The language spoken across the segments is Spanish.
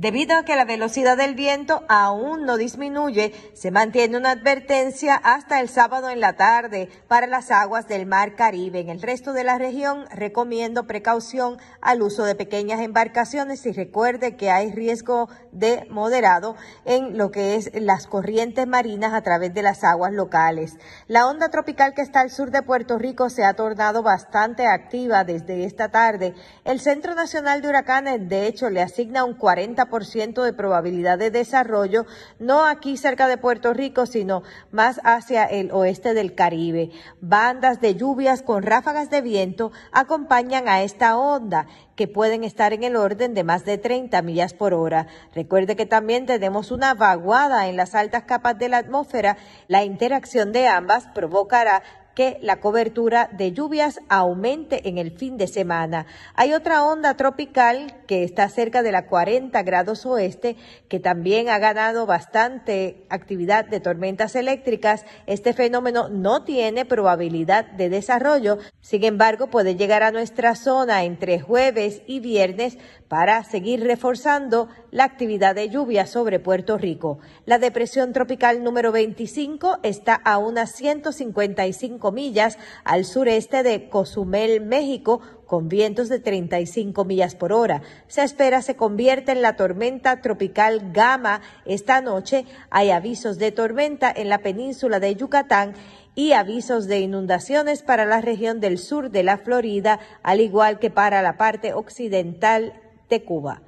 Debido a que la velocidad del viento aún no disminuye, se mantiene una advertencia hasta el sábado en la tarde para las aguas del Mar Caribe. En el resto de la región recomiendo precaución al uso de pequeñas embarcaciones y recuerde que hay riesgo de moderado en lo que es las corrientes marinas a través de las aguas locales. La onda tropical que está al sur de Puerto Rico se ha tornado bastante activa desde esta tarde. El Centro Nacional de Huracanes, de hecho, le asigna un 40 ciento de probabilidad de desarrollo, no aquí cerca de Puerto Rico, sino más hacia el oeste del Caribe. Bandas de lluvias con ráfagas de viento acompañan a esta onda que pueden estar en el orden de más de 30 millas por hora. Recuerde que también tenemos una vaguada en las altas capas de la atmósfera. La interacción de ambas provocará que la cobertura de lluvias aumente en el fin de semana. Hay otra onda tropical que está cerca de la 40 grados oeste, que también ha ganado bastante actividad de tormentas eléctricas. Este fenómeno no tiene probabilidad de desarrollo, sin embargo puede llegar a nuestra zona entre jueves y viernes para seguir reforzando la actividad de lluvia sobre Puerto Rico. La depresión tropical número 25 está a unas 155 millas al sureste de Cozumel, México, con vientos de 35 millas por hora. Se espera se convierta en la tormenta tropical Gama. Esta noche hay avisos de tormenta en la península de Yucatán y avisos de inundaciones para la región del sur de la Florida, al igual que para la parte occidental de Cuba.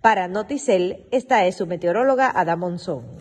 Para Noticel, esta es su meteoróloga Adam Monzón.